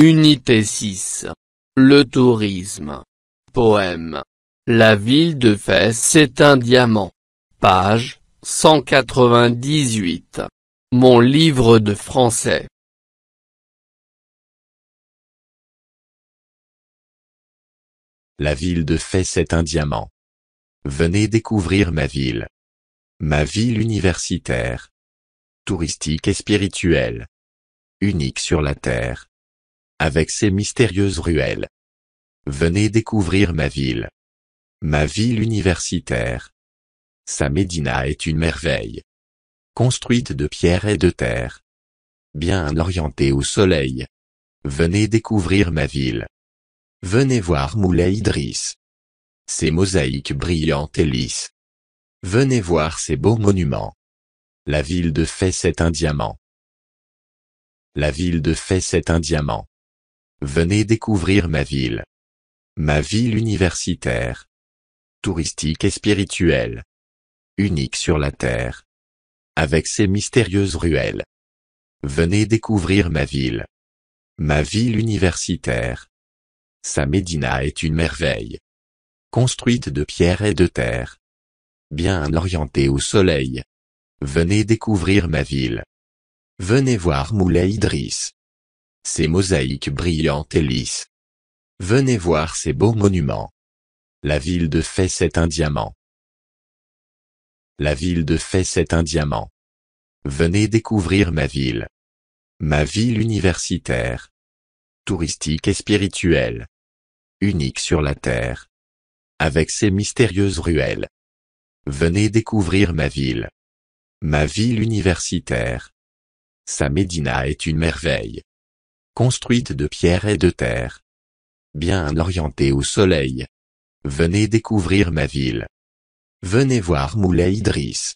Unité 6. Le tourisme. Poème. La ville de Fès est un diamant. Page 198. Mon livre de français. La ville de Fès est un diamant. Venez découvrir ma ville. Ma ville universitaire. Touristique et spirituelle. Unique sur la terre. Avec ses mystérieuses ruelles. Venez découvrir ma ville. Ma ville universitaire. Sa médina est une merveille. Construite de pierre et de terre. Bien orientée au soleil. Venez découvrir ma ville. Venez voir Moulay Idris. Ses mosaïques brillantes et lisses. Venez voir ses beaux monuments. La ville de Fès est un diamant. La ville de Fès est un diamant. Venez découvrir ma ville. Ma ville universitaire. Touristique et spirituelle unique sur la Terre. Avec ses mystérieuses ruelles. Venez découvrir ma ville. Ma ville universitaire. Sa médina est une merveille. Construite de pierre et de terre. Bien orientée au soleil. Venez découvrir ma ville. Venez voir Moulay Idriss. Ses mosaïques brillantes et lisses. Venez voir ses beaux monuments. La ville de Fès est un diamant. La ville de Fès est un diamant. Venez découvrir ma ville. Ma ville universitaire. Touristique et spirituelle. Unique sur la terre. Avec ses mystérieuses ruelles. Venez découvrir ma ville. Ma ville universitaire. Sa médina est une merveille. Construite de pierre et de terre. Bien orientée au soleil. Venez découvrir ma ville. Venez voir Moulay Idriss.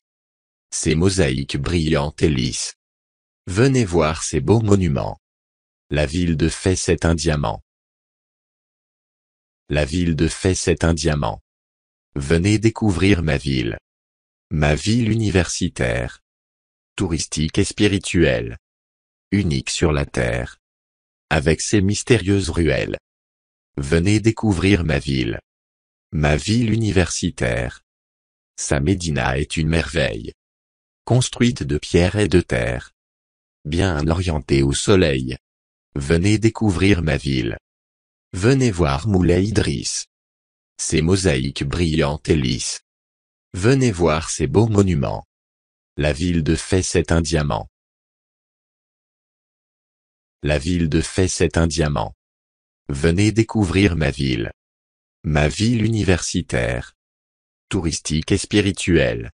Ses mosaïques brillantes et lisses. Venez voir ces beaux monuments. La ville de Fès est un diamant. La ville de Fès est un diamant. Venez découvrir ma ville. Ma ville universitaire. Touristique et spirituelle. Unique sur la terre. Avec ses mystérieuses ruelles. Venez découvrir ma ville. Ma ville universitaire sa médina est une merveille. Construite de pierre et de terre. Bien orientée au soleil. Venez découvrir ma ville. Venez voir Moulay Idris. Ses mosaïques brillantes et lisses. Venez voir ces beaux monuments. La ville de Fès est un diamant. La ville de Fès est un diamant. Venez découvrir ma ville. Ma ville universitaire touristique et spirituelle.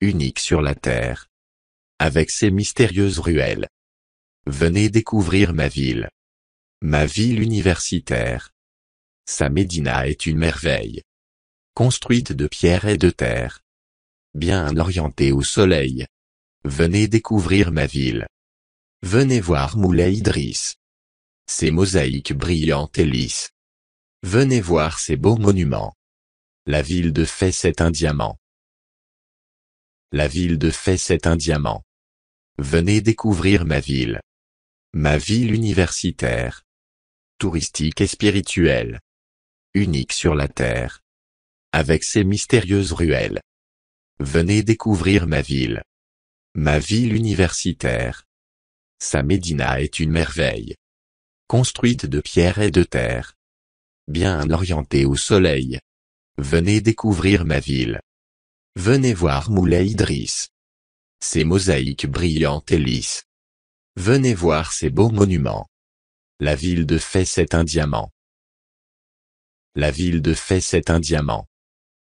Unique sur la Terre. Avec ses mystérieuses ruelles. Venez découvrir ma ville. Ma ville universitaire. Sa médina est une merveille. Construite de pierre et de terre. Bien orientée au soleil. Venez découvrir ma ville. Venez voir Moulay Idriss. Ses mosaïques brillantes et lisses. Venez voir ses beaux monuments. La ville de Fès est un diamant. La ville de Fès est un diamant. Venez découvrir ma ville. Ma ville universitaire. Touristique et spirituelle. Unique sur la terre. Avec ses mystérieuses ruelles. Venez découvrir ma ville. Ma ville universitaire. Sa médina est une merveille. Construite de pierre et de terre. Bien orientée au soleil. Venez découvrir ma ville. Venez voir Moulay Idriss. Ses mosaïques brillantes et lisses. Venez voir ces beaux monuments. La ville de Fès est un diamant. La ville de Fès est un diamant.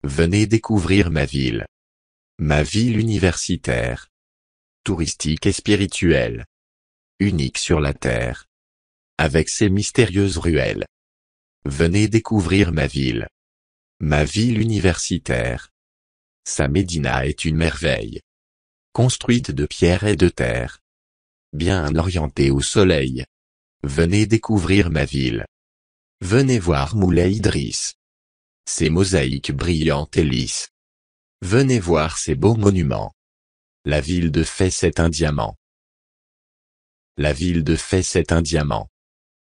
Venez découvrir ma ville. Ma ville universitaire. Touristique et spirituelle. Unique sur la terre. Avec ses mystérieuses ruelles. Venez découvrir ma ville. Ma ville universitaire. Sa médina est une merveille. Construite de pierre et de terre. Bien orientée au soleil. Venez découvrir ma ville. Venez voir Moulay idris, Ses mosaïques brillantes et lisses. Venez voir ces beaux monuments. La ville de Fès est un diamant. La ville de Fès est un diamant.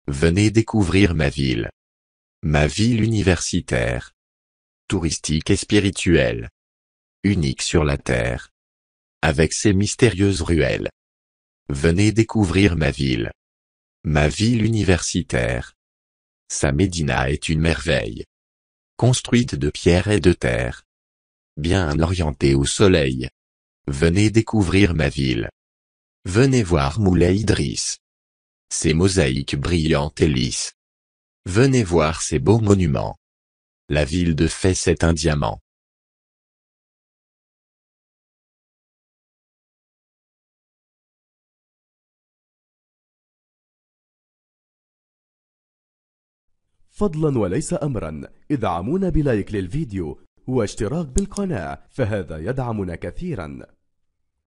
Venez découvrir ma ville. Ma ville universitaire touristique et spirituelle. Unique sur la Terre. Avec ses mystérieuses ruelles. Venez découvrir ma ville. Ma ville universitaire. Sa médina est une merveille. Construite de pierre et de terre. Bien orientée au soleil. Venez découvrir ma ville. Venez voir Moulay Idriss. Ses mosaïques brillantes et lisses. Venez voir ces beaux monuments. La ville de Fès est un diamant. فضلا وليس أمرا ادعمونا بلايك للفيديو واشتراك بالقناة فهذا يدعمنا كثيرا